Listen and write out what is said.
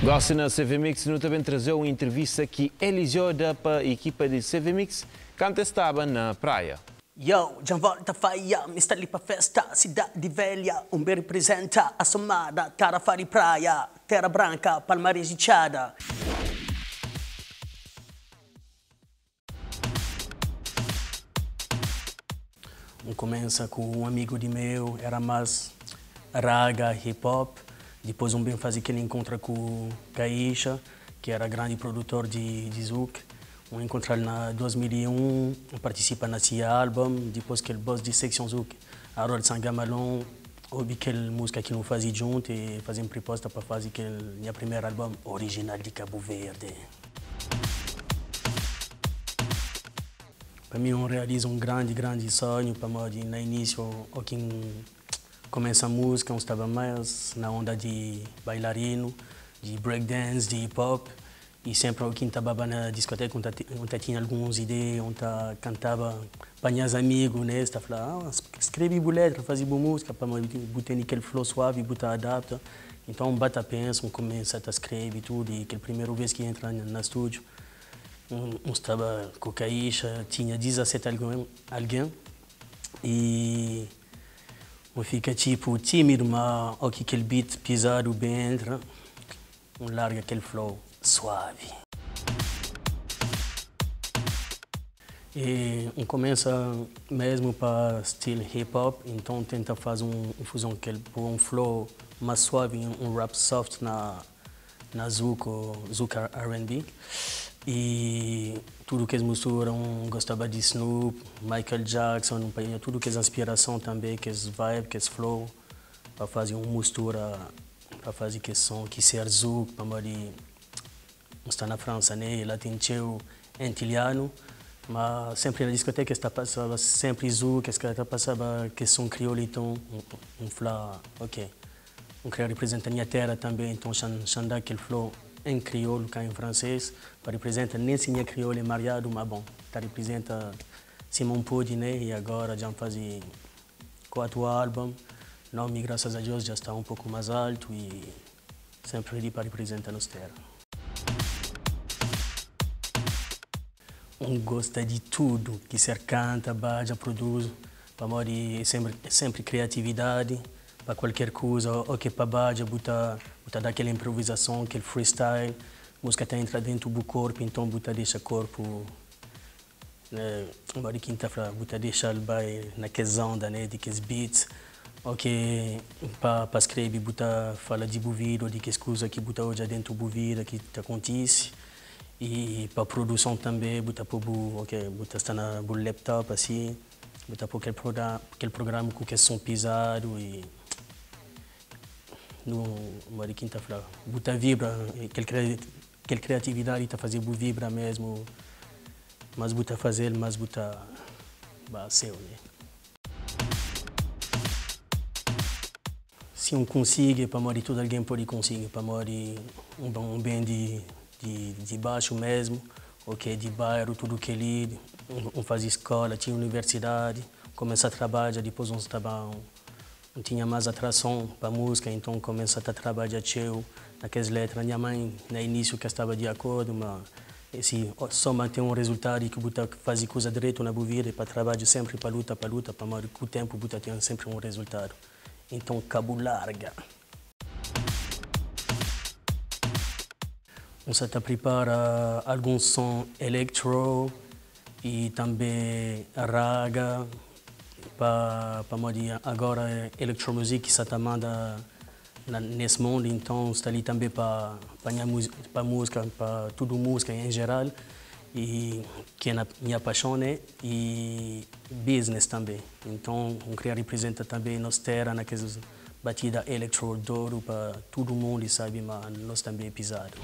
Gosto na CV Mix, também trazer uma entrevista que Eliseu dá para a equipa de CV Mix, estava na praia. Yo, já volta faia, está ali para festa, cidade velha, um bem representa a somada, Tarafari Praia, Terra Branca, Palmares e Começa com um amigo de meu, era mais raga, hip hop, depois um benfazer que ele encontra com o que era grande produtor de, de Zouk. Um encontra ele na 2001, participa nesse álbum, depois que ele boss de Section Zouk. A Rua Sangamalon, ouvi aquela música que nós fazia junto e fazia uma proposta para fazer que meu primeiro álbum original de Cabo Verde. Para mim, eu realizo um grande, grande sonho, para mim, no início, o que Começa a música, é uns estava mais na onda de bailarino, de breakdance, de hip-hop. E sempre quem estava tá na discoteca, onde tá tá tinha algumas ideias, onde cantava para meus amigos, né? Estava falando, ah, escrevi boa letra, fazia boa música, para botar aquele flow suave, botar adapta. Então, a pensa, um começa a escrever e tudo. E aquela primeira vez que entra no estúdio, um, estava com caixa, tinha 17 alguém, alguém e ou fica tipo tímido, mas ou que aquele beat pisado bem né? entra, larga aquele flow suave. E começa mesmo para estilo hip hop, então tenta fazer um, um fusão que ele põe um flow mais suave, um rap soft na, na Zuko, Zuka R&B. E tudo que é música, um gostava de Snoop, Michael Jackson, um painho, tudo que é inspiração também, que é vibe, que é flow, para fazer uma mistura, para fazer que som, que ser zouk, para morrer. Está na França, né? Lá tem teu antiliano, mas sempre na discoteca está passava sempre zouk, está passava que som crioulo, então, um, um, um flá, ok. Um criar representa a minha terra também, então, chandar aquele flow. em crioulo, cá em francês, para representar nem se crioulo é mariado, mas bom, tá representa Simon Pude, né? E agora já fazem quatro álbuns. Nome, graças a Deus, já está um pouco mais alto e sempre ready para representar nos terra. Um gosta de tudo que ser canta, baja, produz. Para sempre, sempre criatividade para qualquer coisa, ok, para baixo, buta bota aquela improvisação, aquele freestyle, a música até entra dentro do corpo, então buta deixa o corpo, né, uma de quinta-feira, buta deixa o vai na questão né, de que beats, ok, para escrever, buta fala de bovida, de que coisa que buta hoje dentro do bovida, que te acontece, e para produção também, buta para ok, buta está na laptop assim, botar para aquele programa, aquele programa com que são som pisado e no Mariquim Quinta fraco. Bota vibra, aquela criatividade está fazer bu vibra mesmo. Mas botar fazer, mas botar seu, né? Se um consiga, para morrer tudo alguém pode conseguir, para morrer um, um bem de, de, de baixo mesmo, o que é de bairro, tudo que ele é um, um faz escola, tinha universidade, começa a trabalhar, depois um trabalham tinha mais atração para música, então comecei a trabalhar cheio naquelas letras. Minha mãe, no início, que estava de acordo, mas se só manter um resultado e que fazer coisa direito na vida, para trabalhar sempre, para luta, para luta, para maior que o tempo, botar tem sempre um resultado. Então, cabo larga. Então, você está prepara algum som electro e também raga, para Maria. Agora, é electromusic está chamada nesse mundo, então está ali também para para música, para tudo música em geral e que é na minha paixão né e business também. Então, o criar representa também nossa terra naqueles batida electro para todo mundo sabe, mas nós também é pisado.